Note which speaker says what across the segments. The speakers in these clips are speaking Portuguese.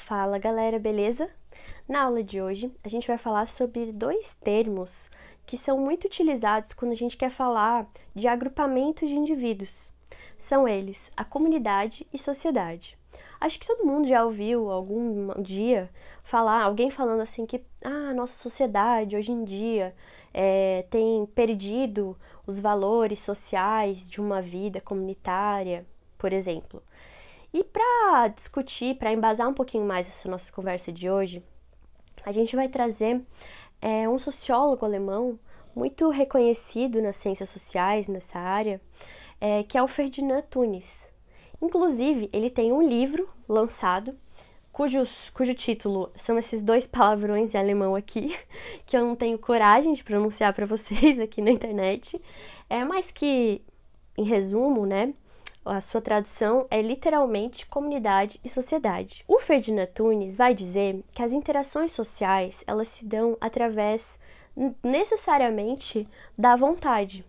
Speaker 1: Fala galera, beleza? Na aula de hoje a gente vai falar sobre dois termos que são muito utilizados quando a gente quer falar de agrupamento de indivíduos. São eles a comunidade e sociedade. Acho que todo mundo já ouviu algum dia falar, alguém falando assim que ah, nossa sociedade hoje em dia é, tem perdido os valores sociais de uma vida comunitária, por exemplo. E para discutir, para embasar um pouquinho mais essa nossa conversa de hoje, a gente vai trazer é, um sociólogo alemão muito reconhecido nas ciências sociais, nessa área, é, que é o Ferdinand Tunis. Inclusive, ele tem um livro lançado, cujos, cujo título são esses dois palavrões em alemão aqui, que eu não tenho coragem de pronunciar para vocês aqui na internet, é, mas que, em resumo, né, a sua tradução é literalmente comunidade e sociedade. O Ferdinand Tunes vai dizer que as interações sociais elas se dão através necessariamente da vontade.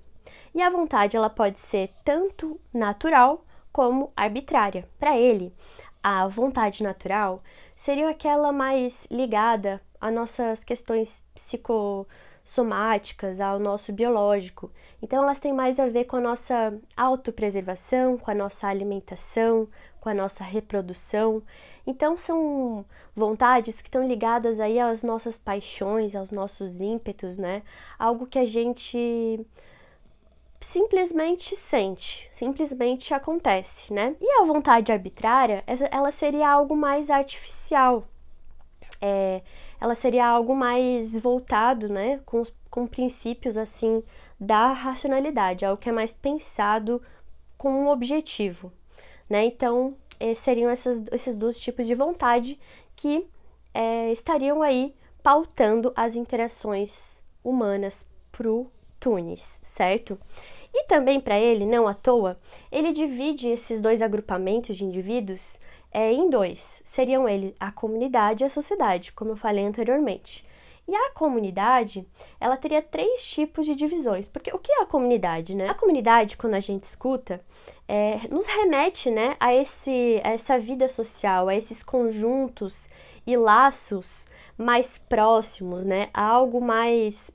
Speaker 1: E a vontade ela pode ser tanto natural como arbitrária. Para ele, a vontade natural seria aquela mais ligada a nossas questões psico somáticas, ao nosso biológico. Então, elas têm mais a ver com a nossa autopreservação, com a nossa alimentação, com a nossa reprodução. Então, são vontades que estão ligadas aí às nossas paixões, aos nossos ímpetos, né? Algo que a gente simplesmente sente, simplesmente acontece, né? E a vontade arbitrária, ela seria algo mais artificial. É, ela seria algo mais voltado, né, com, com princípios assim da racionalidade, algo que é mais pensado com um objetivo, né? Então eh, seriam essas, esses dois tipos de vontade que é, estariam aí pautando as interações humanas pro Tunis, certo? E também para ele, não à toa, ele divide esses dois agrupamentos de indivíduos é, em dois. Seriam eles a comunidade e a sociedade, como eu falei anteriormente. E a comunidade, ela teria três tipos de divisões. Porque o que é a comunidade, né? A comunidade, quando a gente escuta, é, nos remete, né, a, esse, a essa vida social, a esses conjuntos e laços mais próximos, né? A algo mais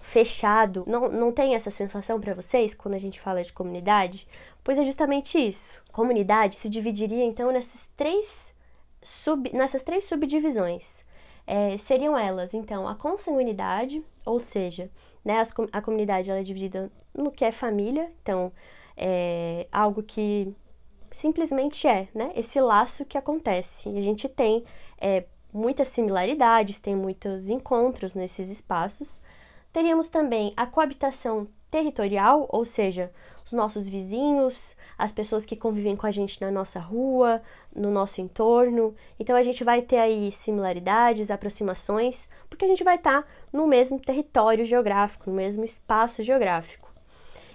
Speaker 1: fechado. Não, não tem essa sensação para vocês quando a gente fala de comunidade? Pois é justamente isso. Comunidade se dividiria então nessas três, sub, nessas três subdivisões. É, seriam elas, então, a consanguinidade, ou seja, né, as, a comunidade ela é dividida no que é família, então, é algo que simplesmente é, né, esse laço que acontece. E a gente tem é, muitas similaridades, tem muitos encontros nesses espaços, Teríamos também a coabitação territorial, ou seja, os nossos vizinhos, as pessoas que convivem com a gente na nossa rua, no nosso entorno. Então a gente vai ter aí similaridades, aproximações, porque a gente vai estar tá no mesmo território geográfico, no mesmo espaço geográfico.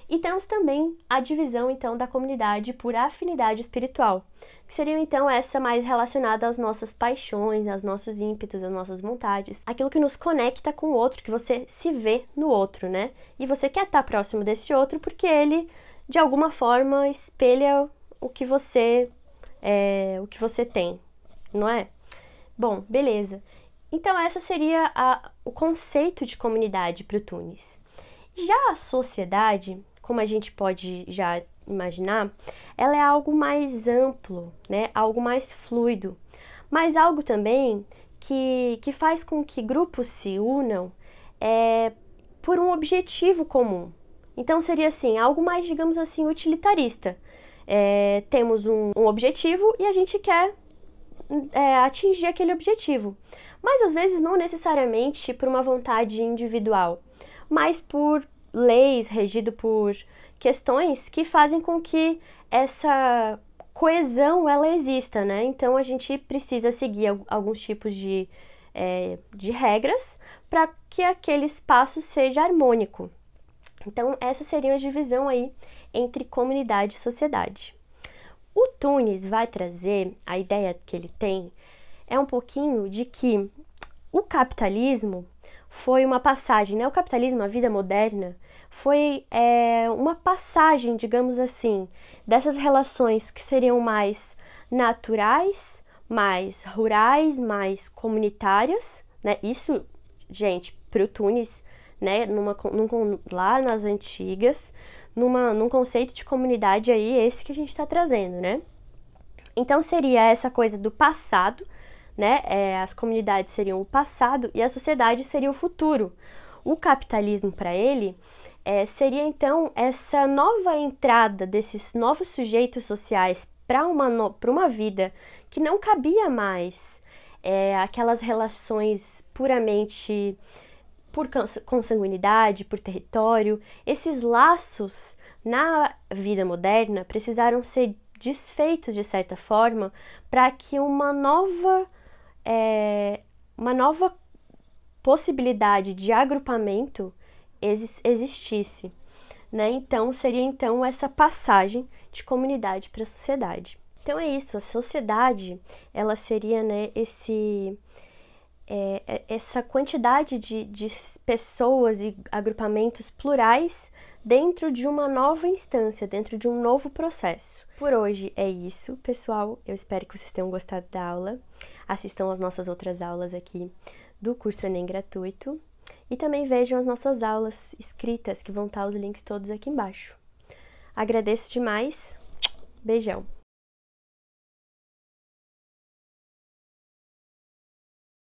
Speaker 1: E temos também a divisão então da comunidade por afinidade espiritual, que seria então essa mais relacionada às nossas paixões, aos nossos ímpetos, às nossas vontades, aquilo que nos conecta com o outro, que você se vê no outro, né? E você quer estar próximo desse outro porque ele de alguma forma espelha o que você é, o que você tem, não é? Bom, beleza. Então essa seria a, o conceito de comunidade para o Tunis. Já a sociedade como a gente pode já imaginar, ela é algo mais amplo, né? Algo mais fluido, mas algo também que, que faz com que grupos se unam é, por um objetivo comum. Então seria assim, algo mais, digamos assim, utilitarista. É, temos um, um, objetivo e a gente quer é, atingir aquele objetivo. Mas às vezes não necessariamente por uma vontade individual, mas por leis, regido por questões que fazem com que essa coesão ela exista, né? Então a gente precisa seguir alguns tipos de, é, de regras para que aquele espaço seja harmônico. Então essa seria a divisão aí entre comunidade e sociedade. O Tunis vai trazer a ideia que ele tem é um pouquinho de que o capitalismo foi uma passagem, né? O capitalismo, a vida moderna, foi é, uma passagem, digamos assim, dessas relações que seriam mais naturais, mais rurais, mais comunitárias, né? Isso, gente, para o Tunis, né? Numa, num, lá nas antigas, numa, num conceito de comunidade aí, esse que a gente está trazendo, né? Então seria essa coisa do passado, né? É, as comunidades seriam o passado e a sociedade seria o futuro. O capitalismo, para ele, é, seria então essa nova entrada desses novos sujeitos sociais para uma, no, uma vida que não cabia mais é, aquelas relações puramente por consanguinidade, por território. Esses laços na vida moderna precisaram ser desfeitos de certa forma para que uma nova é, uma nova possibilidade de agrupamento existisse. Né? Então, seria então essa passagem de comunidade para a sociedade. Então é isso, a sociedade ela seria né, esse, é, é, essa quantidade de, de pessoas e agrupamentos plurais dentro de uma nova instância, dentro de um novo processo. Por hoje é isso, pessoal. Eu espero que vocês tenham gostado da aula assistam as nossas outras aulas aqui do curso Enem gratuito e também vejam as nossas aulas escritas, que vão estar os links todos aqui embaixo. Agradeço demais. Beijão!